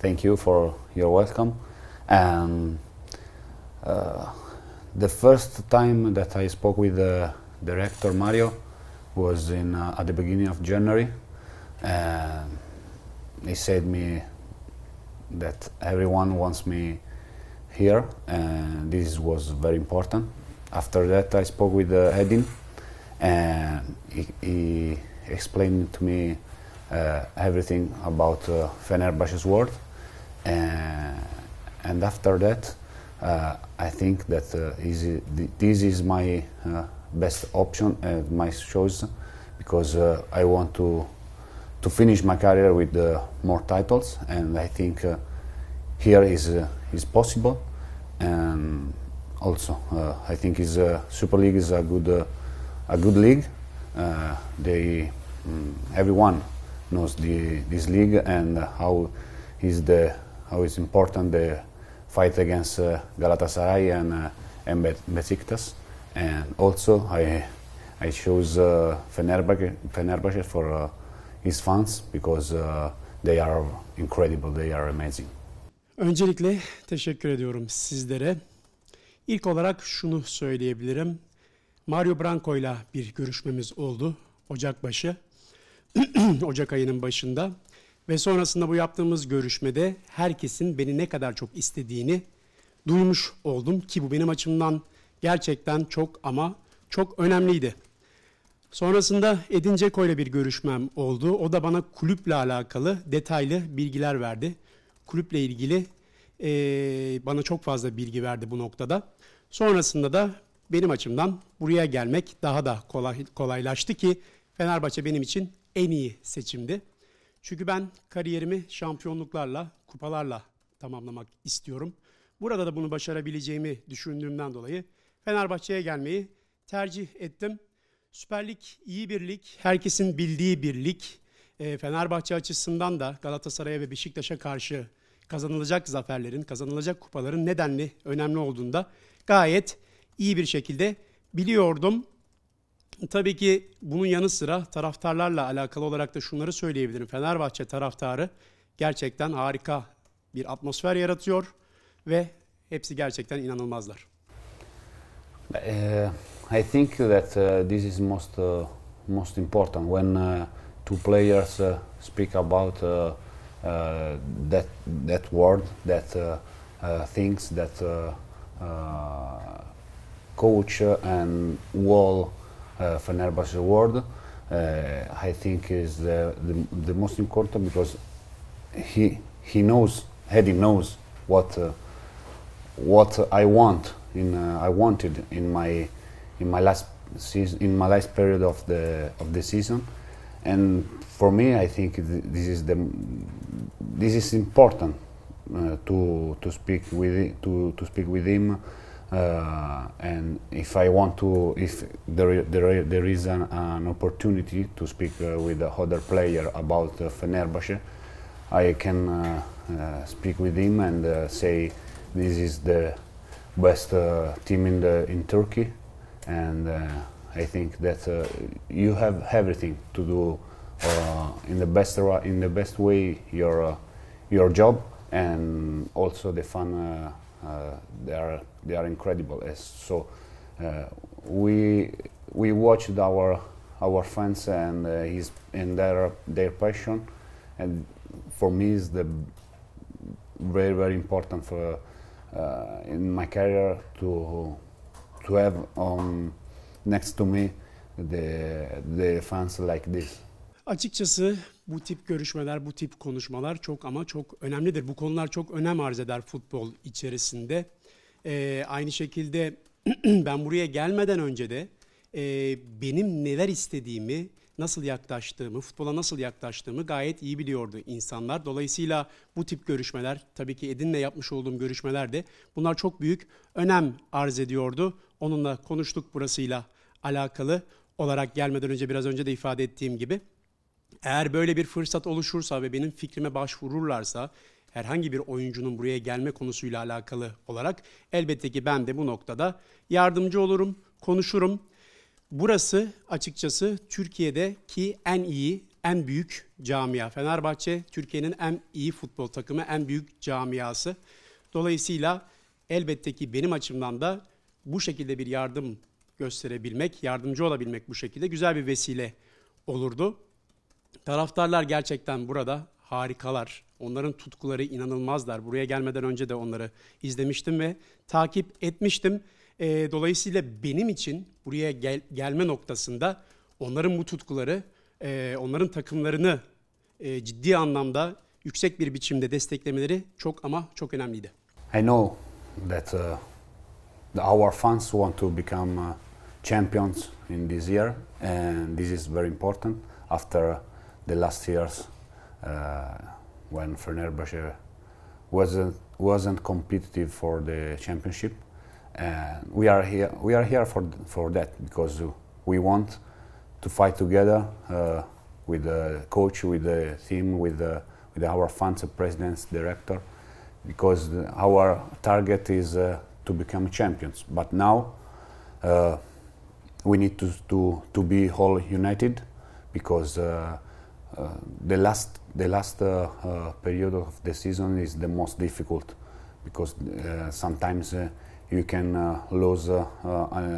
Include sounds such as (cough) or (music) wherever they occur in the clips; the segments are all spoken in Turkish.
Thank you for your welcome. Um, uh, the first time that I spoke with the uh, director Mario was in uh, at the beginning of January. Uh, he said me that everyone wants me here, and this was very important. After that, I spoke with uh, Edin, and he, he explained to me uh, everything about uh, Fenerbahce's world uh, and after that, uh, I think that uh, this is my best option and my choice because I want to to finish my career with more titles, and I think here is is possible and also uh, I think is uh, Super League is a good uh, a good league. they mm, everyone knows the, this league and how is the how is important the fight against uh, Galatasaray and uh, and Besiktas, and also I I chose uh, Fenerbahce, Fenerbahce for uh, his fans because uh, they are incredible, they are amazing. Öncelikle teşekkür ediyorum sizlere. İlk olarak şunu söyleyebilirim. Mario Branco ile bir görüşmemiz oldu Ocak başı. (clears throat) Ocak ayının başında ve sonrasında bu yaptığımız görüşmede herkesin beni ne kadar çok istediğini duymuş oldum ki bu benim açımdan gerçekten çok ama çok önemliydi. Sonrasında Edin Ceko ile bir görüşmem oldu. O da bana kulüple alakalı detaylı bilgiler verdi. Kulüple ilgili e, bana çok fazla bilgi verdi bu noktada. Sonrasında da benim açımdan buraya gelmek daha da kolay, kolaylaştı ki Fenerbahçe benim için en iyi seçimdi. Çünkü ben kariyerimi şampiyonluklarla, kupalarla tamamlamak istiyorum. Burada da bunu başarabileceğimi düşündüğümden dolayı Fenerbahçe'ye gelmeyi tercih ettim. Süper Lig iyi bir lig, herkesin bildiği bir lig. E, Fenerbahçe açısından da Galatasaray'a ve Beşiktaş'a karşı kazanılacak zaferlerin, kazanılacak kupaların nedenli önemli olduğunda gayet iyi bir şekilde biliyordum. Tabii ki bunun yanı sıra taraftarlarla alakalı olarak da şunları söyleyebilirim. Fenerbahçe taraftarı gerçekten harika bir atmosfer yaratıyor ve hepsi gerçekten inanılmazlar. Uh, I think that uh, this is most uh, most important when uh, two players uh, speak about uh, uh, that that word that uh, uh, things that uh, uh, coach and wall uh, Fenerbahce award. Uh, I think is the, the, the, most important because he he knows Hedy knows what uh, what I want in uh, I wanted in my in my last season in my last period of the of the season and for me I think th this is the this is important uh, to to speak with to to speak with him uh, and if I want to, if there, there, there is an, an opportunity to speak uh, with other player about uh, Fenerbahce, I can uh, uh, speak with him and uh, say this is the best team in, the, in Turkey, and I think that you have everything to do in the best in the best way your your job and also the fun. Uh, they are they are incredible. So uh, we we watched our our fans and uh, his and their their passion, and for me is the very very important for in my career to to have on next to me the the fans like this. Açıkçası bu tip görüşmeler, bu tip konuşmalar çok ama çok önemlidir. Bu konular çok önem arz eder futbol içerisinde. Ee, aynı şekilde (clears throat) ben buraya gelmeden önce de e, benim neler istediğimi, nasıl yaklaştığımı, futbola nasıl yaklaştığımı gayet iyi biliyordu insanlar. Dolayısıyla bu tip görüşmeler, tabii ki Edin'le yapmış olduğum görüşmeler de bunlar çok büyük önem arz ediyordu. Onunla konuştuk burasıyla alakalı olarak gelmeden önce biraz önce de ifade ettiğim gibi. Eğer böyle bir fırsat oluşursa ve benim fikrime başvururlarsa herhangi bir oyuncunun buraya gelme konusuyla alakalı olarak elbette ki ben de bu noktada yardımcı olurum, konuşurum. Burası açıkçası Türkiye'deki en iyi, en büyük camia. Fenerbahçe Türkiye'nin en iyi futbol takımı, en büyük camiası. Dolayısıyla elbette ki benim açımdan da bu şekilde bir yardım gösterebilmek, yardımcı olabilmek bu şekilde güzel bir vesile olurdu. Taraftarlar gerçekten burada harikalar. Onların tutkuları inanılmazlar. Buraya gelmeden önce de onları izlemiştim ve takip etmiştim. E, dolayısıyla benim için buraya gel, gelme noktasında onların bu tutkuları, e, onların takımlarını e, ciddi anlamda yüksek bir biçimde desteklemeleri çok ama çok önemliydi. I know that uh, our fans want to become uh, champions in this year and this is very important after the last years uh, when Fenerbahce wasn't wasn't competitive for the championship, and we are here we are here for for that because we want to fight together uh, with the coach, with the team, with the, with our fans, the presidents, director, because our target is uh, to become champions. But now uh, we need to, to to be all united because uh, the last the last uh, uh, period of the season is the most difficult because uh, sometimes you can lose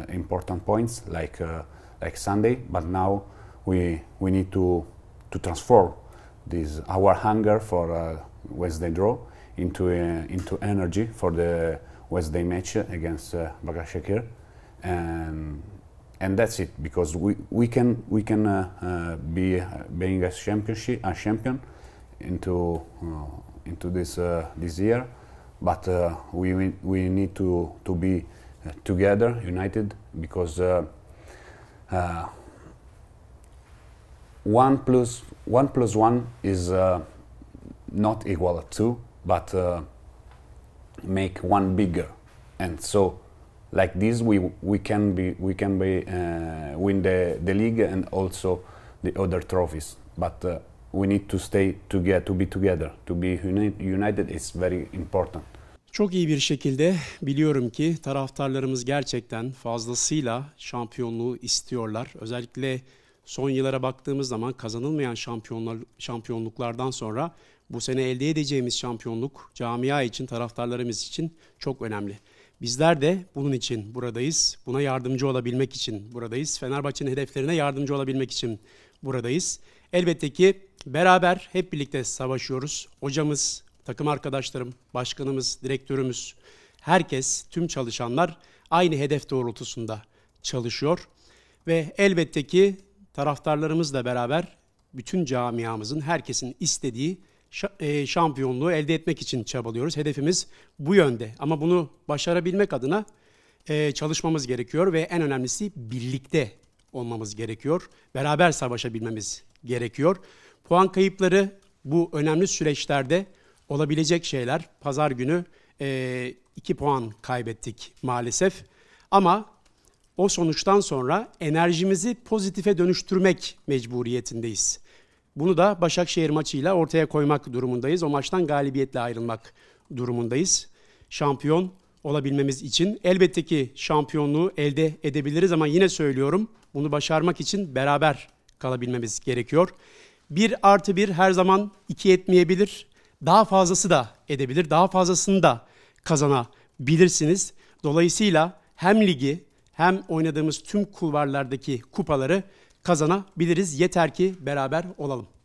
important points like like Sunday. But now we we need to to transform this our hunger for uh, Wednesday draw into uh, into energy for the Wednesday match against uh, Bagashakir and and that's it because we, we can we can uh, uh, be uh, being a championship a champion into uh, into this uh, this year, but we we need to to be together united because one plus one plus one is not equal to two, but make one bigger, and so like this we we can be we can be uh, win the the league and also the other trophies but uh, we need to stay together to be together to be united is very important çok iyi bir şekilde biliyorum ki taraftarlarımız gerçekten fazlasıyla şampiyonluğu istiyorlar. Özellikle son yıllara baktığımız zaman kazanılmayan şampiyonlar, şampiyonluklardan sonra bu sene elde edeceğimiz şampiyonluk camia için, taraftarlarımız için çok önemli. Bizler de bunun için buradayız. Buna yardımcı olabilmek için buradayız. Fenerbahçe'nin hedeflerine yardımcı olabilmek için buradayız. Elbette ki beraber hep birlikte savaşıyoruz. Hocamız, takım arkadaşlarım, başkanımız, direktörümüz, herkes, tüm çalışanlar aynı hedef doğrultusunda çalışıyor. Ve elbette ki taraftarlarımızla beraber bütün camiamızın, herkesin istediği e, şampiyonluğu elde etmek için çabalıyoruz. Hedefimiz bu yönde. Ama bunu başarabilmek adına e, çalışmamız gerekiyor ve en önemlisi birlikte olmamız gerekiyor. Beraber savaşabilmemiz gerekiyor. Puan kayıpları bu önemli süreçlerde olabilecek şeyler. Pazar günü 2 e, puan kaybettik maalesef. Ama o sonuçtan sonra enerjimizi pozitife dönüştürmek mecburiyetindeyiz. Bunu da Başakşehir maçıyla ortaya koymak durumundayız. O maçtan galibiyetle ayrılmak durumundayız. Şampiyon olabilmemiz için elbette ki şampiyonluğu elde edebiliriz ama yine söylüyorum bunu başarmak için beraber kalabilmemiz gerekiyor. Bir artı bir her zaman iki etmeyebilir. Daha fazlası da edebilir. Daha fazlasını da kazanabilirsiniz. Dolayısıyla hem ligi hem oynadığımız tüm kulvarlardaki kupaları kazanabiliriz. Yeter ki beraber olalım.